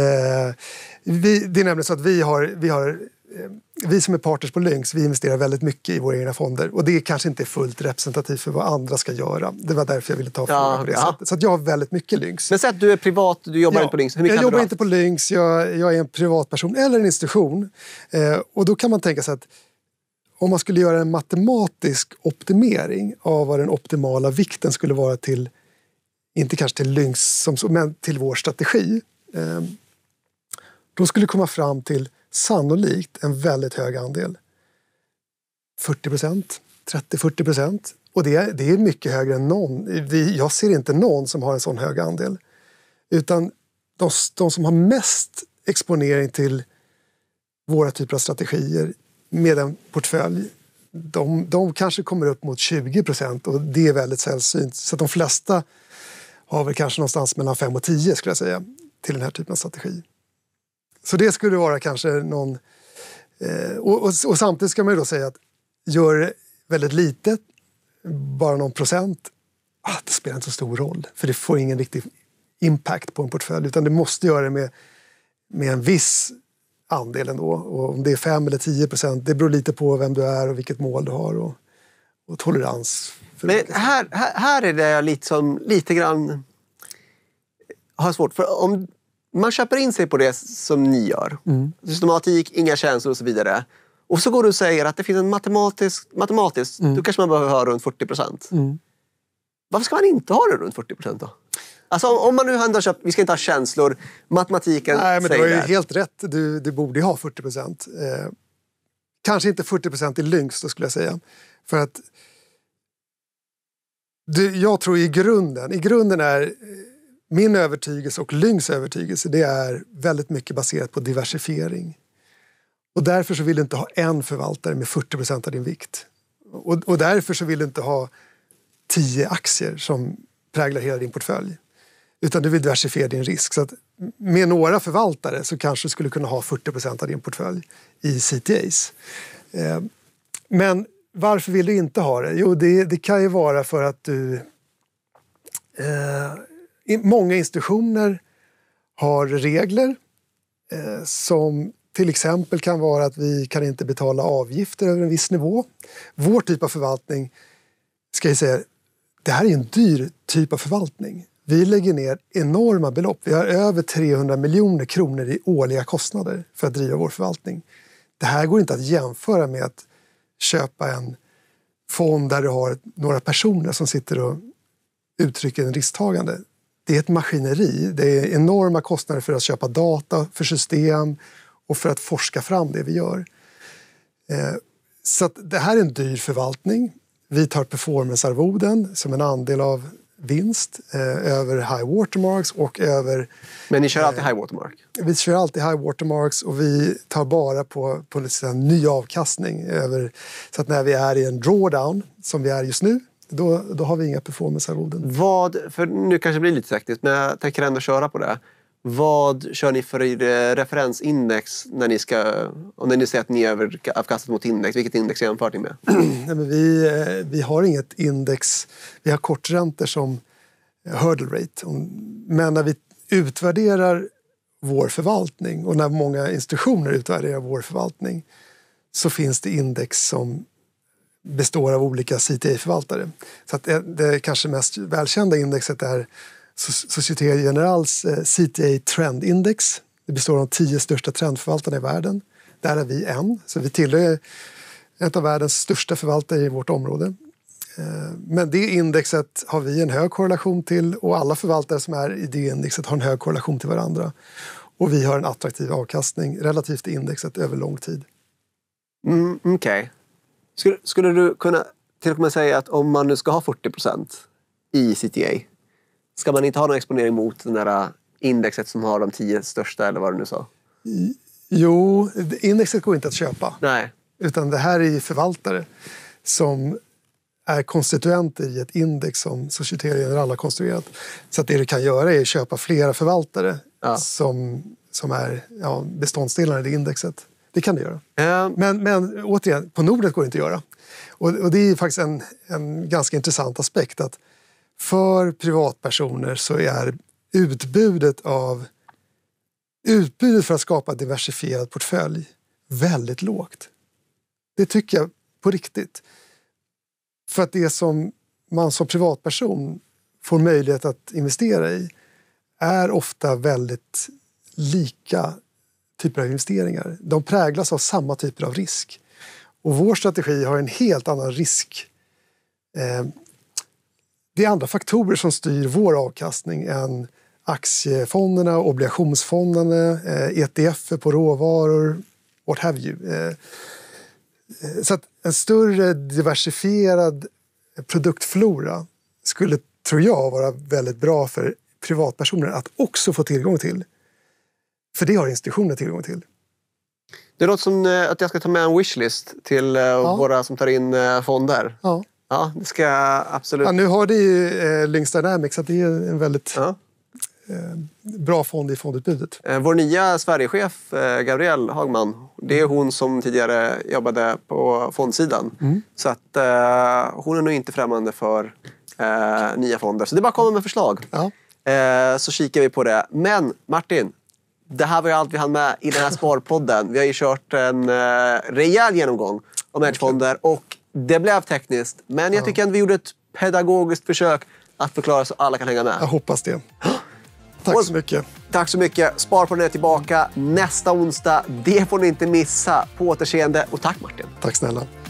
vi, det är nämligen så att vi har, vi har Eh, vi som är partners på Lynx, vi investerar väldigt mycket i våra egna fonder och det är kanske inte fullt representativt för vad andra ska göra. Det var därför jag ville ta frågan ja, på det ja. Så jag har väldigt mycket Lynx. Men säg att du är privat, du jobbar ja, inte på Lynx. jag jobbar inte på Lynx, jag, jag, är en privatperson eller en institution. Eh, och då kan man tänka sig att om man skulle göra en matematisk optimering av vad den optimala vikten skulle vara till, inte kanske till Lynx, men till vår strategi. Eh, de skulle komma fram till sannolikt en väldigt hög andel. 40 procent, 30-40 procent. Och det är, det är mycket högre än någon. Jag ser inte någon som har en sån hög andel. Utan de, de som har mest exponering till våra typer av strategier med en portfölj de, de kanske kommer upp mot 20 procent och det är väldigt sällsynt. Så de flesta har väl kanske någonstans mellan 5 och 10 skulle jag säga till den här typen av strategi. Så det skulle vara kanske någon... Eh, och, och, och, samtidigt ska man ju då säga att gör väldigt lite, bara någon procent, ah, det spelar inte så stor roll. För det får ingen riktig impact på en portfölj utan du måste göra det med, med en viss andel ändå. Och om det är 5 eller 10 procent, det beror lite på vem du är och vilket mål du har och, och tolerans. Men här, här, här är det jag liksom, lite grann har svårt för. Om, man köper in sig på det som ni gör. Mm. Systematik, inga känslor och så vidare. Och så går du och säger att det finns en matematisk... matematisk mm. Då kanske man behöver ha runt 40 procent. Mm. Varför ska man inte ha det runt 40 procent då? Alltså om, om man nu ändå köpt, vi ska inte ha känslor, matematiken säger Nej, men säger det. Du har ju helt rätt. Du, du borde ha 40 procent. Eh, kanske inte 40 procent i lynx då skulle jag säga. För att... Du, jag tror i grunden, i grunden är eh, min övertygelse och Lyngs övertygelse det är väldigt mycket baserat på diversifiering. Och därför så vill du inte ha en förvaltare med 40 av din vikt. Och, och därför så vill du inte ha tio aktier som präglar hela din portfölj. Utan du vill diversifiera din risk. Så med några förvaltare så kanske du skulle kunna ha 40 av din portfölj i CTAs. Eh, men varför vill du inte ha det? Jo, det, det kan ju vara för att du eh, många institutioner har regler eh, som till exempel kan vara att vi kan inte betala avgifter över en viss nivå. Vår typ av förvaltning, ska jag säga, det här är en dyr typ av förvaltning. Vi lägger ner enorma belopp. Vi har över 300 miljoner kronor i årliga kostnader för att driva vår förvaltning. Det här går inte att jämföra med att köpa en fond där du har några personer som sitter och uttrycker en risktagande det är ett maskineri. Det är enorma kostnader för att köpa data, för system och för att forska fram det vi gör. Eh, så det här är en dyr förvaltning. Vi tar performance-arvoden som en andel av vinst eh, över high watermarks och över... Men ni kör eh, alltid eh, high watermark? Vi kör alltid high watermarks och vi tar bara på, på en ny avkastning. Över, så att när vi är i en drawdown, som vi är just nu, då, då har vi inga performancearvoden. Vad, nu kanske det blir lite tekniskt, men jag tänker ändå köra på det. Vad kör ni för eh, referensindex när ni, ska, när ni säger att ni är överkastat mot index? Vilket index jämför ni med? <clears throat> Nej, men vi, eh, vi har inget index. Vi har korträntor som eh, hurdle rate. Men när vi utvärderar vår förvaltning och när många institutioner utvärderar vår förvaltning så finns det index som består av olika CTA-förvaltare. Så att eh, det kanske mest välkända indexet är Societe Generals eh, CTA Trend Index. Det består av de tio största trendförvaltarna i världen. Där är vi en, så vi tillhör ett av världens största förvaltare i vårt område. Eh, men det indexet har vi en hög korrelation till och alla förvaltare som är i det indexet har en hög korrelation till varandra. Och vi har en attraktiv avkastning relativt indexet över lång tid. Mm, Okej, okay. Skulle, skulle du kunna till och med säga att om man nu ska ha 40 procent i CTA, ska man inte ha någon exponering mot det där äh, indexet som har de tio största eller vad du nu sa? Jo, indexet går inte att köpa. Nej. Utan det här är förvaltare som är konstituenter i ett index som Societe Generale har konstruerat. Så det du kan göra är att köpa flera förvaltare ja. som, som är ja, beståndsdelarna i det indexet. Det kan det göra. Eh. Men, men återigen, på Nordnet går det inte att göra. Och, och det är faktiskt en, en ganska intressant aspekt att för privatpersoner så är utbudet av utbudet för att skapa diversifierad portfölj väldigt lågt. Det tycker jag på riktigt. För att det som man som privatperson får möjlighet att investera i är ofta väldigt lika typer av investeringar. De präglas av samma typer av risk. Och vår strategi har en helt annan risk... Eh, det är andra faktorer som styr vår avkastning än aktiefonderna, obligationsfonderna, eh, ETF på råvaror, what have you. Eh, så att en större diversifierad produktflora skulle, tror jag, vara väldigt bra för privatpersoner att också få tillgång till. För det har institutionen tillgång till. Det låter som eh, att jag ska ta med en wishlist till eh, ja. våra som tar in eh, fonder. Ja. Ja, det ska jag absolut. Ja, nu har det ju eh, Lynx Dynamics, så det är en väldigt ja. eh, bra fond i fondutbudet. Eh, vår nya Sverigechef, eh, Gabriel Hagman, det är mm. hon som tidigare jobbade på fondsidan. Mm. Så att, eh, hon är nog inte främmande för nya fonder. Så det är bara att komma med förslag. Ja. så kikar vi på det. Men Martin, det här var allt vi hann med i den här <laughs> Sparpodden. Vi har ju kört en eh, rejäl genomgång om hedgefonder och det blev tekniskt. Men jag tycker att vi gjorde ett pedagogiskt försök att förklara så alla kan hänga med. Jag hoppas det. Tack så mycket. Tack så mycket. Sparpodden är tillbaka nästa onsdag. Det får ni inte missa. På återseende och tack Martin. Tack snälla.